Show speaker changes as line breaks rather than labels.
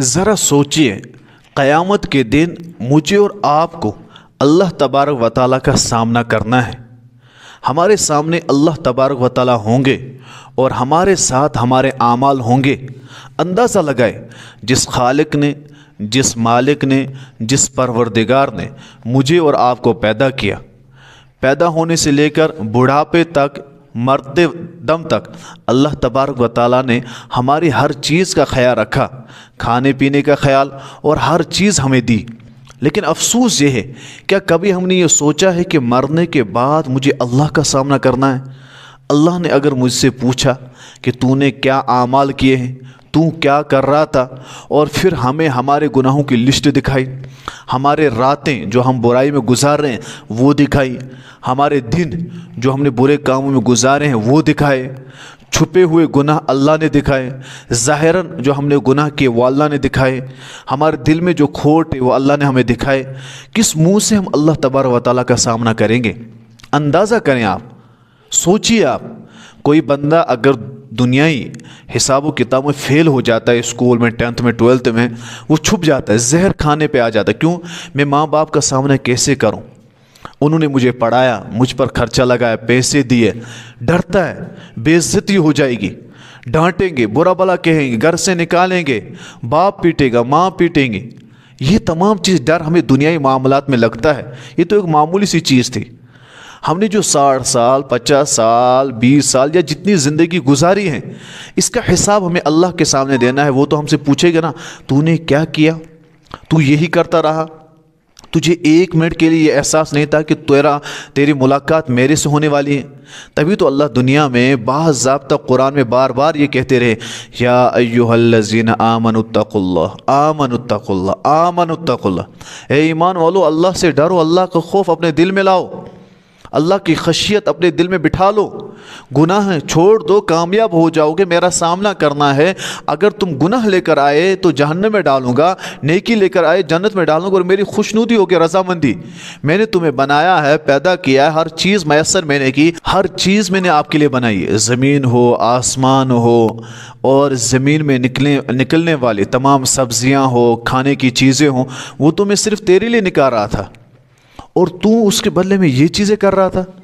ज़रा सोचिए क़यामत के दिन मुझे और आपको अल्लाह तबारक व का सामना करना है हमारे सामने अल्लाह तबारक व होंगे और हमारे साथ हमारे आमाल होंगे अंदाज़ा लगाए जिस खालिक ने जिस मालिक ने जिस परवरदिगार ने मुझे और आपको पैदा किया पैदा होने से लेकर बुढ़ापे तक मरते दम तक अल्लाह तबारक व ने हमारी हर चीज़ का ख्याल रखा खाने पीने का ख्याल और हर चीज़ हमें दी लेकिन अफसोस ये है क्या कभी हमने ये सोचा है कि मरने के बाद मुझे अल्लाह का सामना करना है अल्लाह ने अगर मुझसे पूछा कि तूने क्या आमाल किए हैं तू क्या कर रहा था और फिर हमें हमारे गुनाहों की लिस्ट दिखाई हमारे रातें जो हम बुराई में गुजार रहे हैं वो दिखाई हमारे दिन जो हमने बुरे कामों में गुजारे हैं वो दिखाए छुपे हुए गुनाह अल्लाह ने दिखाए ज़ाहरन जो हमने गुनाह किए वो अल्लाह ने दिखाए हमारे दिल में जो खोट है वो अल्लाह ने हमें दिखाए किस मुँह से हम अल्लाह तबार व का सामना करेंगे अंदाज़ा करें आप सोचिए आप कोई बंदा अगर दुनियाई हिसाब व किताब में फ़ेल हो जाता है स्कूल में टेंथ में ट्वेल्थ में वो छुप जाता है जहर खाने पे आ जाता है क्यों मैं माँ बाप का सामना कैसे करूँ उन्होंने मुझे पढ़ाया मुझ पर खर्चा लगाया पैसे दिए डरता है बेइज्जती हो जाएगी डांटेंगे बुरा भला कहेंगे घर से निकालेंगे बाप पीटेगा माँ पीटेंगे ये तमाम चीज़ डर हमें दुनियाई मामला में लगता है ये तो एक मामूली सी चीज़ थी हमने जो साठ साल पचास साल बीस साल या जितनी ज़िंदगी गुजारी है इसका हिसाब हमें अल्लाह के सामने देना है वो तो हमसे पूछेगा ना तूने क्या किया तू यही करता रहा तुझे एक मिनट के लिए यह एहसास नहीं था कि तेरा तेरी मुलाकात मेरे से होने वाली है तभी तो अल्लाह दुनिया में बाबा कुरान में बार बार ये कहते रहे या आमन अयुहल्लिन आमन आमनतकुल्ला आमन ए ईमान वालो अल्लाह से डरो अल्लाह का खौफ अपने दिल में लाओ अल्लाह की खशियत अपने दिल में बिठा लो गुनाह छोड़ दो कामयाब हो जाओगे मेरा सामना करना है अगर तुम गुनाह लेकर आए तो जहन्नम में डालूंगा नेकी लेकर आए जन्नत में डालूंगा और मेरी खुशनुदी होगी रजामंदी मैंने तुम्हें बनाया है पैदा किया है हर चीज़ मैसर मैंने की हर चीज़ मैंने आपके लिए बनाई है ज़मीन हो आसमान हो और ज़मीन में निकले निकलने वाली तमाम सब्ज़ियाँ हो खाने की चीज़ें हों वो तो मैं सिर्फ तेरे लिए निकाल रहा था और तू उसके बदले में ये चीज़ें कर रहा था